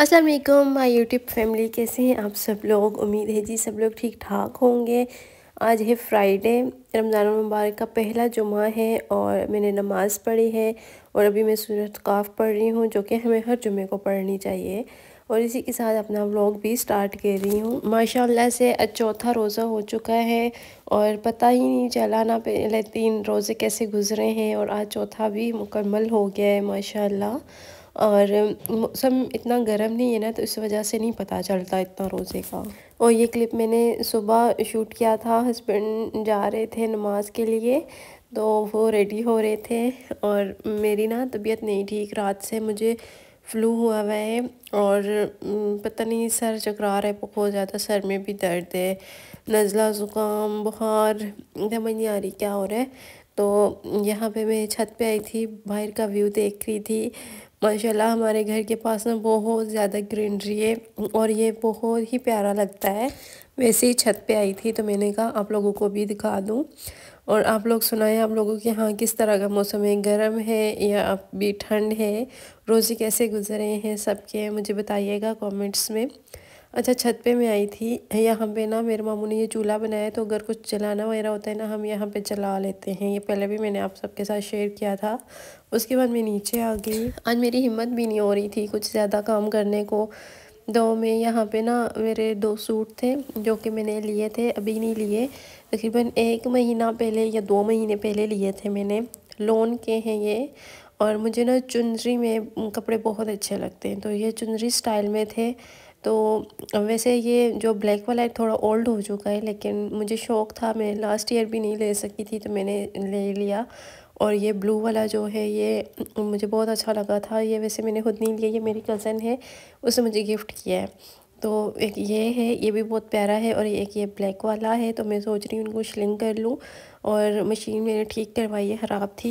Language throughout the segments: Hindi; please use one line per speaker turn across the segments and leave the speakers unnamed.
Aslam my my YouTube family कैसे हैं आप सब लोग उम्मीद है जी सब लोग ठीक ठाक होंगे आज है फ्राइडे रमज़ान मुबारक का पहला जुमा है और मैंने नमाज़ पढ़ी है और अभी मैं सूरत काफ पढ़ रही हूँ जो कि हमें हर जुमे को पढ़नी चाहिए और इसी के साथ अपना व्लॉग भी स्टार्ट कर रही हूँ माशाल्लाह से चौथा रोज़ा हो चुका है और पता ही नहीं चला ना पहले तीन रोज़े कैसे गुजरे हैं और आज चौथा भी मुकम्मल हो गया है माशाल्लाह और मौसम इतना गर्म नहीं है ना तो इस वजह से नहीं पता चलता इतना रोज़े का और ये क्लिप मैंने सुबह शूट किया था हस्बैंड जा रहे थे नमाज के लिए तो वो रेडी हो रहे थे और मेरी ना तबीयत नहीं ठीक रात से मुझे फ्लू हुआ हुआ है और पता नहीं सर चकरा रहा है बहुत ज़्यादा सर में भी दर्द है नज़ला ज़ुकाम बुखार समझ नहीं आ रही क्या हो रहा है तो यहाँ पे मैं छत पे आई थी बाहर का व्यू देख रही थी माशाल्लाह हमारे घर के पास ना बहुत ज़्यादा ग्रीनरी है और ये बहुत ही प्यारा लगता है वैसे ही छत पे आई थी तो मैंने कहा आप लोगों को भी दिखा दूँ और आप लोग सुनाएं आप लोगों के यहाँ किस तरह का मौसम है गर्म है या अभी ठंड है रोज़े कैसे गुजरे हैं सबके मुझे बताइएगा कॉमेंट्स में अच्छा छत पे मैं आई थी यहाँ पे ना मेरे मामू ने ये चूल्हा बनाया तो अगर कुछ जलाना वगैरह होता है ना हम यहाँ पे जला लेते हैं ये पहले भी मैंने आप सबके साथ शेयर किया था उसके बाद मैं नीचे आ गई आज मेरी हिम्मत भी नहीं हो रही थी कुछ ज़्यादा काम करने को दो तो में यहाँ पे ना मेरे दो सूट थे जो कि मैंने लिए थे अभी नहीं लिए तकरीबन एक महीना पहले या दो महीने पहले लिए थे मैंने लोन के हैं ये और मुझे ना चुनरी में कपड़े बहुत अच्छे लगते हैं तो ये चुनरी स्टाइल में थे तो वैसे ये जो ब्लैक वाला है थोड़ा ओल्ड हो चुका है लेकिन मुझे शौक़ था मैं लास्ट ईयर भी नहीं ले सकी थी तो मैंने ले लिया और ये ब्लू वाला जो है ये मुझे बहुत अच्छा लगा था ये वैसे मैंने खुद नहीं लिया ये मेरी कज़न है उसने मुझे गिफ्ट किया है तो एक ये है ये भी बहुत प्यारा है और एक ये ब्लैक वाला है तो मैं सोच रही हूँ उनको शिलिंग कर लूँ और मशीन मैंने ठीक करवाई है ख़राब थी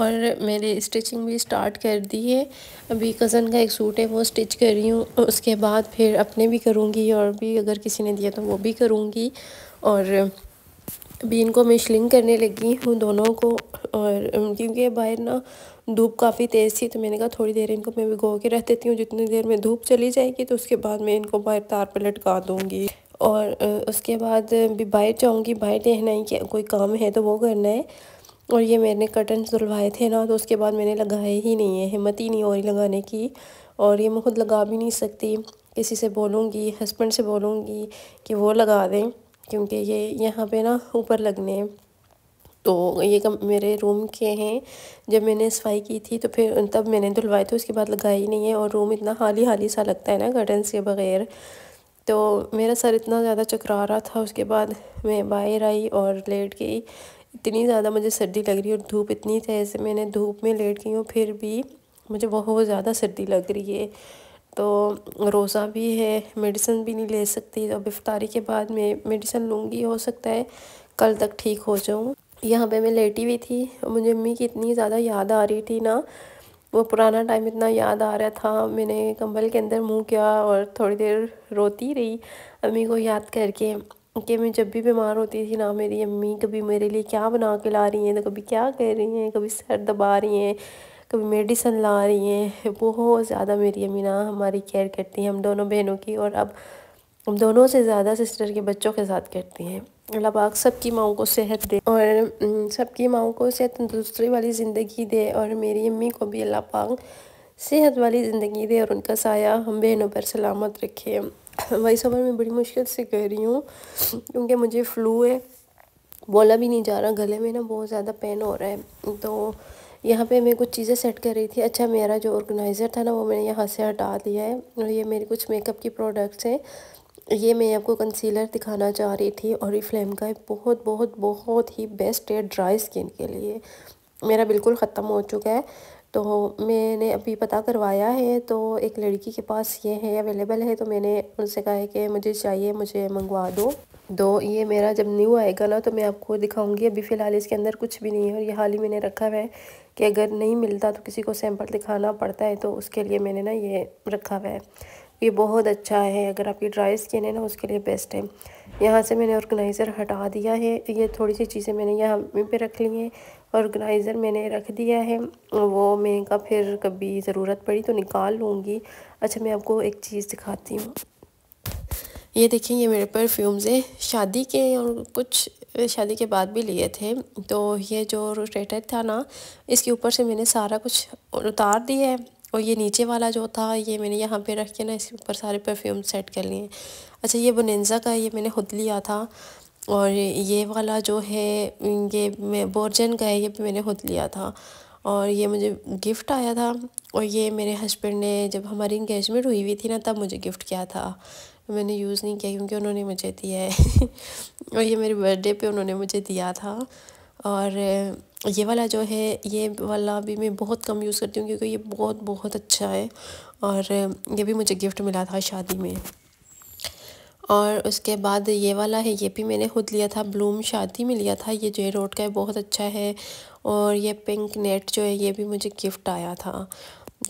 और मैंने स्टिचिंग भी स्टार्ट कर दी है अभी कज़न का एक सूट है वो स्टिच कर रही हूँ उसके बाद फिर अपने भी करूँगी और भी अगर किसी ने दिया तो वो भी करूँगी और अभी इनको मैं श्लिंग करने लगी हूँ दोनों को और क्योंकि बाहर ना धूप काफ़ी तेज़ थी तो मैंने कहा थोड़ी देर इनको मैं भिगो के रख देती हूँ जितनी देर में धूप चली जाएगी तो उसके बाद मैं इनको बाहर तार पर लटका दूँगी और उसके बाद भी बाहर जाऊँगी बाहर देखना ही कि कोई काम है तो वो करना है और ये मैंने कर्टन धुलवाए थे ना तो उसके बाद मैंने लगाए ही नहीं है हिम्मत ही नहीं हो रही लगाने की और ये मैं खुद लगा भी नहीं सकती किसी से बोलूँगी हस्बैंड से बोलूँगी कि वो लगा दें क्योंकि ये यहाँ पे ना ऊपर लगने हैं तो ये कम मेरे रूम के हैं जब मैंने सफाई की थी तो फिर तब मैंने धुलवाए थे उसके बाद लगाए ही नहीं है और रूम इतना हाली हाली सा लगता है ना कर्टन्स के बगैर तो मेरा सर इतना ज़्यादा चकरा रहा था उसके बाद मैं बाहर आई और लेट गई इतनी ज़्यादा मुझे सर्दी लग रही है और धूप इतनी तेज़ मैंने धूप में लेट गई हूँ फिर भी मुझे बहुत ज़्यादा सर्दी लग रही है तो रोज़ा भी है मेडिसिन भी नहीं ले सकती अब इफ्तारी के बाद मैं मेडिसिन लूँगी हो सकता है कल तक ठीक हो जाऊँ यहाँ पे मैं लेटी हुई थी मुझे अम्मी की इतनी ज़्यादा याद आ रही थी ना वो पुराना टाइम इतना याद आ रहा था मैंने कंबल के अंदर मुंह किया और थोड़ी देर रोती रही अम्मी को याद करके कि मैं जब भी बीमार होती थी ना मेरी अम्मी कभी मेरे लिए क्या बना के ला रही हैं तो कभी क्या कह रही हैं कभी सर दबा रही हैं कभी मेडिसन ला रही हैं बहुत ज़्यादा मेरी अमीना हमारी केयर करती हैं हम दोनों बहनों की और अब हम दोनों से ज़्यादा सिस्टर के बच्चों के साथ करती हैं अल्लाह पाक सबकी माओ को सेहत दे और सबकी माओ को सेहत दूसरी वाली ज़िंदगी दे और मेरी अम्मी को भी अल्लाह पाक सेहत वाली ज़िंदगी दे और उनका साया हम बहनों पर सलामत रखे वही ओवर मैं बड़ी मुश्किल से कह रही हूँ क्योंकि मुझे फ़्लू है बोला भी नहीं जा रहा गले में ना बहुत ज़्यादा पेन हो रहा है तो यहाँ पे मैं कुछ चीज़ें सेट कर रही थी अच्छा मेरा जो ऑर्गेनाइज़र था ना वो मैंने यहाँ से हटा दिया है और ये मेरे कुछ मेकअप की प्रोडक्ट्स हैं ये मैं आपको कंसीलर दिखाना चाह रही थी और ये फ्लेम का बहुत बहुत बहुत ही बेस्ट है ड्राई स्किन के लिए मेरा बिल्कुल ख़त्म हो चुका है तो मैंने अभी पता करवाया है तो एक लड़की के पास ये है अवेलेबल है तो मैंने उनसे कहा है कि मुझे चाहिए मुझे मंगवा दो दो ये मेरा जब न्यू आएगा ना तो मैं आपको दिखाऊंगी अभी फ़िलहाल इसके अंदर कुछ भी नहीं है और ये हाल ही मैंने रखा हुआ है कि अगर नहीं मिलता तो किसी को सैंपल दिखाना पड़ता है तो उसके लिए मैंने ना ये रखा हुआ है ये बहुत अच्छा है अगर आपकी ड्राई स्किन है ना उसके लिए बेस्ट है यहाँ से मैंने ऑर्गेनाइज़र हटा दिया है ये थोड़ी सी चीज़ें मैंने यहाँ पर रख ली हैं ऑर्गेनाइज़र मैंने रख दिया है वो मैं का फिर कभी ज़रूरत पड़ी तो निकाल लूँगी अच्छा मैं आपको एक चीज़ दिखाती हूँ ये देखें ये मेरे परफ्यूम्स हैं शादी के और कुछ शादी के बाद भी लिए थे तो ये जो रोटेटर था ना इसके ऊपर से मैंने सारा कुछ उतार दिया है और ये नीचे वाला जो था ये मैंने यहाँ पे रख के ना इसके ऊपर सारे परफ्यूम सेट कर लिए अच्छा ये बोनेंजा का ये मैंने खुद लिया था और ये वाला जो है ये मैं बोर्जन का है ये भी मैंने खुद लिया था और ये मुझे गिफ्ट आया था और ये मेरे हस्बैंड ने जब हमारी इंगेजमेंट हुई हुई थी ना तब मुझे गिफ्ट किया था मैंने यूज़ नहीं किया क्योंकि उन्होंने मुझे दिया है और ये मेरे बर्थडे पे उन्होंने मुझे दिया था और ये वाला जो है ये वाला भी मैं बहुत कम यूज़ करती हूँ क्योंकि ये बहुत बहुत अच्छा है और ये भी मुझे गिफ्ट मिला था शादी में और उसके बाद ये वाला है ये भी मैंने खुद लिया था ब्लूम शादी में लिया था ये जे रोड का है बहुत अच्छा है और ये पिंक नेट जो है ये भी मुझे गिफ्ट आया था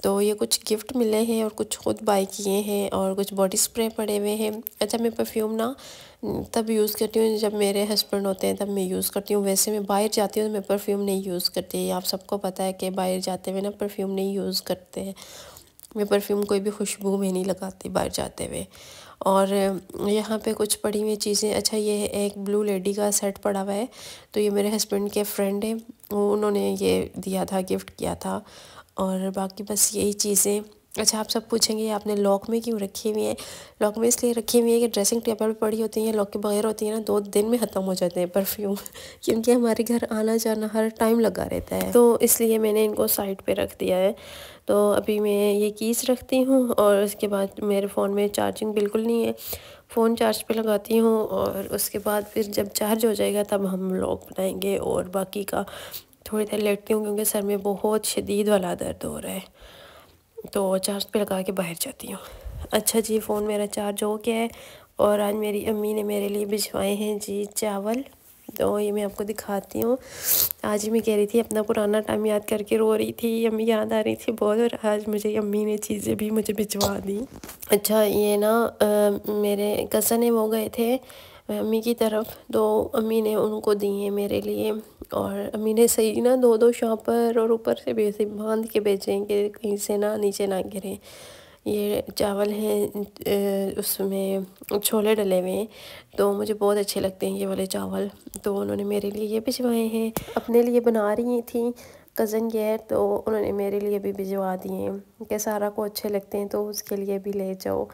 तो ये कुछ गिफ्ट मिले हैं और कुछ खुद बाई किए हैं और कुछ बॉडी स्प्रे पड़े हुए हैं अच्छा मैं परफ्यूम ना तब यूज़ करती हूँ जब मेरे हस्बैंड होते हैं तब मैं यूज़ करती हूँ वैसे मैं बाहर जाती हूँ तो मैं परफ्यूम नहीं यूज़ करती आप सबको पता है कि बाहर जाते हुए ना परफ्यूम नहीं यूज़ करते हैं मैं परफ्यूम कोई भी खुशबू में नहीं लगाती बाहर जाते हुए और यहाँ पे कुछ पड़ी हुई चीज़ें अच्छा ये एक ब्लू लेडी का सेट पड़ा हुआ है तो ये मेरे हस्बैंड के फ्रेंड हैं उन्होंने ये दिया था गिफ्ट किया था और बाकी बस यही चीज़ें अच्छा आप सब पूछेंगे आपने लॉक में क्यों रखी हुई है लॉक में इसलिए रखी हुई है कि ड्रेसिंग टेबल पड़ी होती है लॉक के बगैर होती है ना दो दिन में ख़त्म हो जाते हैं परफ्यूम क्योंकि हमारे घर आना जाना हर टाइम लगा रहता है तो इसलिए मैंने इनको साइड पे रख दिया है तो अभी मैं ये कीस रखती हूँ और उसके बाद मेरे फ़ोन में चार्जिंग बिल्कुल नहीं है फ़ोन चार्ज पर लगाती हूँ और उसके बाद फिर जब चार्ज हो जाएगा तब हम लॉक बनाएँगे और बाकी का थोड़ी देर लेटती हूँ क्योंकि सर में बहुत शदीद वाला दर्द हो रहा है तो चार्ज पे लगा के बाहर जाती हूँ अच्छा जी फ़ोन मेरा चार्ज हो गया है और आज मेरी अम्मी ने मेरे लिए भिजवाए हैं जी चावल तो ये मैं आपको दिखाती हूँ आज ही मैं कह रही थी अपना पुराना टाइम याद करके रो रही थी अम्मी याद आ रही थी बहुत और आज मुझे अम्मी ने चीज़ें भी मुझे भिजवा दी अच्छा ये ना आ, मेरे कज़न है वो गए थे अम्मी की तरफ तो अम्मी ने उनको दिए मेरे लिए और अम्मी ने सही ना दो दो पर और ऊपर से वैसे बांध के बेचेंगे कहीं से ना नीचे ना गिरे ये चावल हैं उसमें छोले डले हुए हैं तो मुझे बहुत अच्छे लगते हैं ये वाले चावल तो उन्होंने मेरे लिए ये भिजवाए हैं अपने लिए बना रही थी कज़न गैर तो उन्होंने मेरे लिए भी भिजवा दिए कि सारा को अच्छे लगते हैं तो उसके लिए भी ले जाओ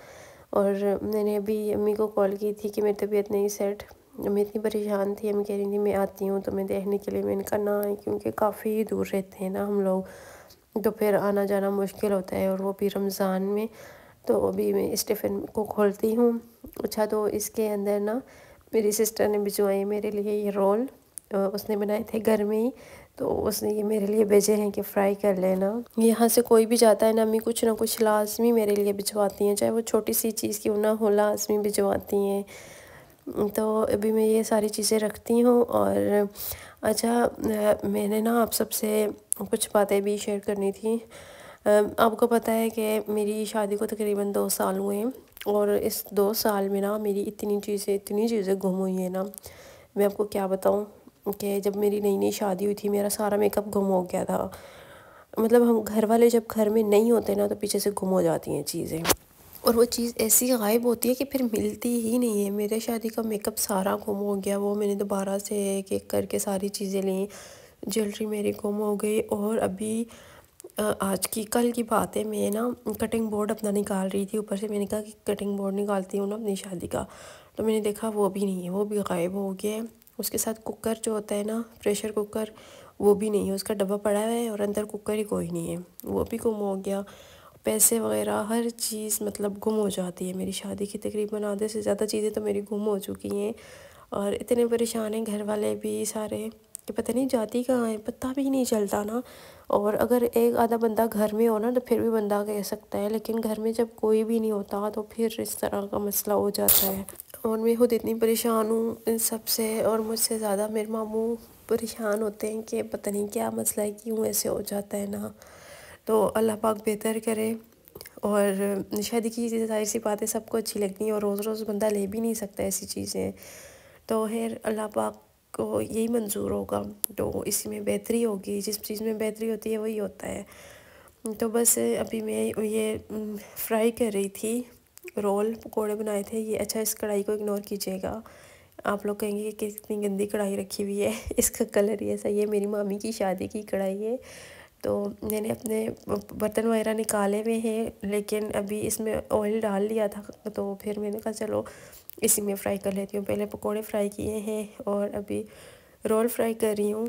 और मैंने अभी अम्मी को कॉल की थी कि मेरी तबीयत नहीं सेट मैं इतनी परेशान थी मैं कह रही थी मैं आती हूँ तो मैं देखने के लिए मैंने कहा ना क्योंकि काफ़ी दूर रहते हैं ना हम लोग तो फिर आना जाना मुश्किल होता है और वो भी रमज़ान में तो अभी मैं इस टिफ़िन को खोलती हूँ अच्छा तो इसके अंदर ना मेरी सिस्टर ने भिजवाए मेरे लिए ये रोल उसने बनाए थे घर में ही तो उसने ये मेरे लिए भेजे हैं कि फ्राई कर लेना यहाँ से कोई भी जाता है ना अम्मी कुछ ना कुछ लाजमी मेरे लिए भिजवाती हैं चाहे वो छोटी सी चीज़ की ना हो लाजमी भिजवाती हैं तो अभी मैं ये सारी चीज़ें रखती हूँ और अच्छा मैंने ना आप सबसे कुछ बातें भी शेयर करनी थी आपको पता है कि मेरी शादी को तकरीबन दो साल हुए हैं और इस दो साल में ना मेरी इतनी चीज़ें इतनी चीज़ें गुम हुई हैं ना मैं आपको क्या बताऊँ कि जब मेरी नई नई शादी हुई थी मेरा सारा मेकअप गुम हो गया था मतलब हम घर वाले जब घर में नहीं होते ना तो पीछे से गुम हो जाती हैं चीज़ें और वो चीज़ ऐसी गायब होती है कि फिर मिलती ही नहीं है मेरे शादी का मेकअप सारा गुम हो गया वो मैंने दोबारा से एक एक करके सारी चीज़ें ली ज्वेलरी मेरी गुम हो गई और अभी आज की कल की बात है मैं ना कटिंग बोर्ड अपना निकाल रही थी ऊपर से मैंने कहा कि कटिंग बोर्ड निकालती हूँ ना अपनी शादी का तो मैंने देखा वो भी नहीं है वो भी गायब हो गया उसके साथ कुकर जो होता है ना प्रेशर कुकर वो भी नहीं है उसका डब्बा पड़ा हुआ है और अंदर कुकर ही कोई नहीं है वो भी गुम हो गया पैसे वगैरह हर चीज़ मतलब गुम हो जाती है मेरी शादी की तकरीबन आधे से ज़्यादा चीज़ें तो मेरी गुम हो चुकी हैं और इतने परेशान हैं घर वाले भी सारे कि पता नहीं जाती कहाँ है पता भी नहीं चलता ना और अगर एक आधा बंदा घर में हो ना तो फिर भी बंदा कह सकता है लेकिन घर में जब कोई भी नहीं होता तो फिर इस तरह का मसला हो जाता है और मैं खुद इतनी परेशान हूँ इन सब से और मुझसे ज़्यादा मेरे मामू परेशान होते हैं कि पता नहीं क्या मसला है क्यों ऐसे हो जाता है ना तो अल्लाह पाक बेहतर करे और शादी की चीज़ें जाहिर सी बातें सबको अच्छी लगती हैं और रोज़ रोज़ बंदा ले भी नहीं सकता ऐसी चीज़ें तो खैर अल्लाह पाक को यही मंजूर होगा तो इसी में बेहतरी होगी जिस चीज़ में बेहतरी होती है वही होता है तो बस अभी मैं ये फ्राई कर रही थी रोल पकौड़े बनाए थे ये अच्छा इस कढ़ाई को इग्नोर कीजिएगा आप लोग कहेंगे कि कितनी गंदी कढ़ाई रखी हुई है इसका कलर ही ऐसा ये मेरी मामी की शादी की कढ़ाई है तो मैंने अपने बर्तन वगैरह निकाले हुए हैं लेकिन अभी इसमें ऑयल डाल लिया था तो फिर मैंने कहा चलो इसी में फ्राई कर लेती हूँ पहले पकोड़े फ्राई किए हैं और अभी रोल फ्राई कर रही हूँ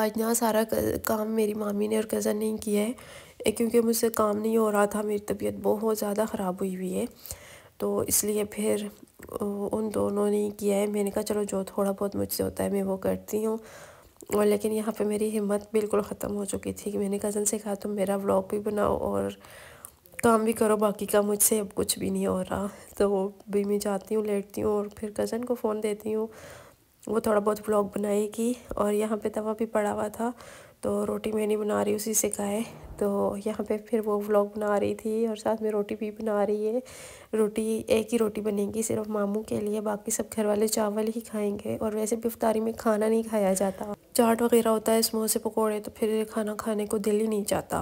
आज ना सारा काम मेरी मामी ने और कज़न ने किया है क्योंकि मुझसे काम नहीं हो रहा था मेरी तबीयत बहुत ज़्यादा ख़राब हुई हुई है तो इसलिए फिर उन दोनों ने किया है मैंने कहा चलो जो थोड़ा बहुत मुझसे होता है मैं वो करती हूँ और लेकिन यहाँ पे मेरी हिम्मत बिल्कुल ख़त्म हो चुकी थी कि मैंने कज़न से कहा तुम मेरा व्लॉग भी बनाओ और काम भी करो बाकी का मुझसे अब कुछ भी नहीं हो रहा तो भी मैं जाती हूँ लेटती हूँ और फिर कज़न को फ़ोन देती हूँ वो थोड़ा बहुत व्लॉग बनाएगी और यहाँ पे तवा भी पड़ा हुआ था तो रोटी मैं नहीं बना रही उसी से खाए तो यहाँ पे फिर वो व्लॉग बना रही थी और साथ में रोटी भी बना रही है रोटी एक ही रोटी बनेगी सिर्फ मामू के लिए बाकी सब घर वाले चावल ही खाएंगे और वैसे भी अफ्तारी में खाना नहीं खाया जाता चाट वगैरह होता है समोसे पकौड़े तो फिर खाना खाने को दिल ही नहीं चाहता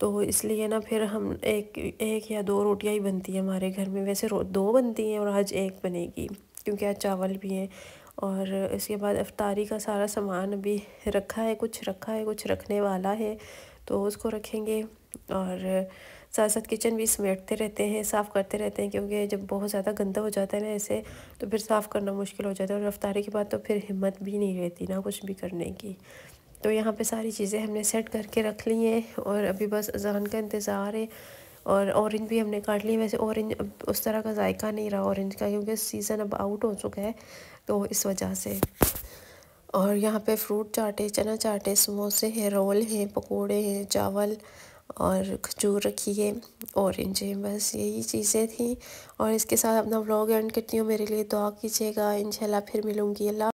तो इसलिए ना फिर हम एक एक या दो रोटियां ही बनती हैं हमारे घर में वैसे दो बनती हैं और आज एक बनेगी क्योंकि आज चावल भी हैं और इसके बाद अफतारी का सारा सामान भी रखा है कुछ रखा है कुछ रखने वाला है तो उसको रखेंगे और साथ साथ किचन भी समेटते रहते हैं साफ़ करते रहते हैं क्योंकि जब बहुत ज़्यादा गंदा हो जाता है ना ऐसे तो फिर साफ़ करना मुश्किल हो जाता है और रफ्तारी के बाद तो फिर हिम्मत भी नहीं रहती ना कुछ भी करने की तो यहाँ पर सारी चीज़ें हमने सेट करके रख ली हैं और अभी बस अजान का इंतज़ार है और ऑरेंज भी हमने काट लिए वैसे ऑरेंज उस तरह का जायका नहीं रहा ऑरेंज का क्योंकि सीज़न अब आउट हो चुका है तो इस वजह से और यहाँ पे फ्रूट चाटे चना चाटे समोसे हैं रोल हैं पकोड़े हैं चावल और खजूर रखी है ऑरेंज है बस यही चीज़ें थी और इसके साथ अपना व्लॉग एंड करती हूँ मेरे लिए दुआ कीजिएगा इंशाल्लाह फिर मिलूँगी अल्लाह